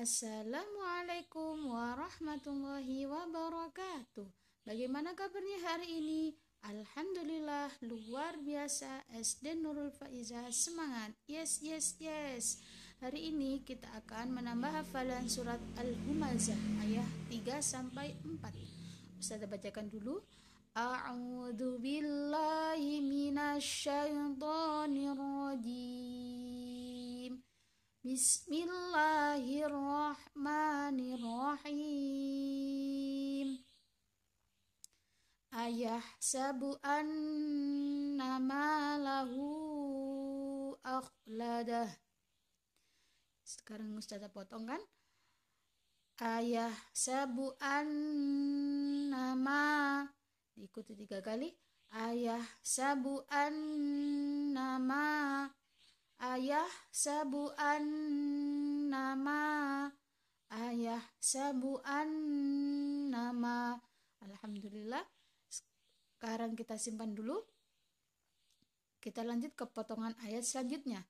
Assalamualaikum warahmatullahi wabarakatuh. Bagaimana kabarnya hari ini? Alhamdulillah luar biasa SD Nurul Faiza semangat. Yes yes yes. Hari ini kita akan menambah hafalan surat Al-Humazah ayat 3 sampai 4. Ustaz bacakan dulu. A'udzu billahi minasy rajim. Bismillahirrahmanirrahim. nama ma lahu akhladah sekarang ustaz potong kan ayah sabu nama diikuti tiga kali ayah sabu nama ayah sabu nama ayah sabu nama Alhamdulillah sekarang kita simpan dulu. Kita lanjut ke potongan ayat selanjutnya.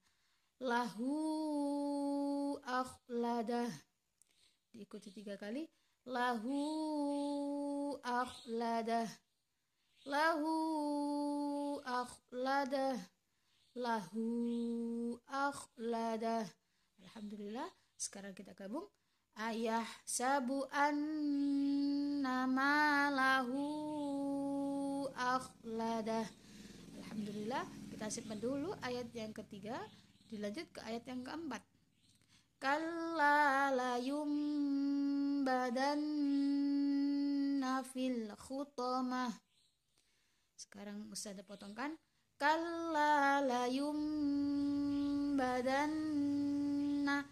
Lahu akhladah. Diikuti tiga kali. Lahu akhladah. Lahu akhladah. Lahu akhladah. Alhamdulillah. Sekarang kita gabung ayah sabu an nama lahu akhladah Alhamdulillah kita simpan dulu ayat yang ketiga dilanjut ke ayat yang keempat Kalalayum badan nafil khutamah sekarang Ustaz potongkan Kalalayum badan nah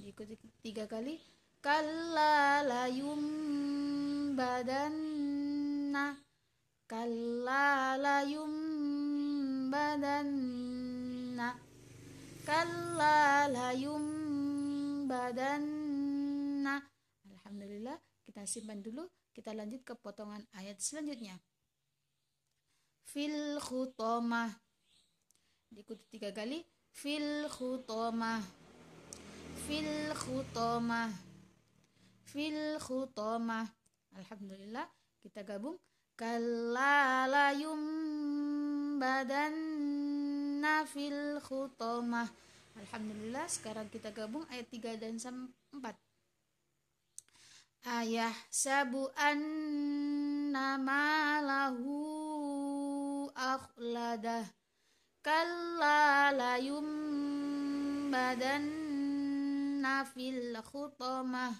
diikuti tiga kali Kalalayum badan nah. كلا لينبذن كلا لينبذن Alhamdulillah kita simpan dulu kita lanjut ke potongan ayat selanjutnya fil khutomah diikuti tiga kali fil khutomah fil khutomah fil khutomah alhamdulillah kita gabung كلا badan nafil khutoma Alhamdulillah sekarang kita gabung ayat 3 dan 4 Ayah sabu nama lahu akhladah Kalla layum badan nafil khutamah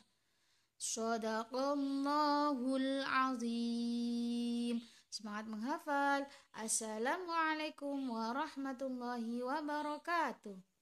Sadaqallahul azim. Semangat menghafal. Assalamualaikum warahmatullahi wabarakatuh.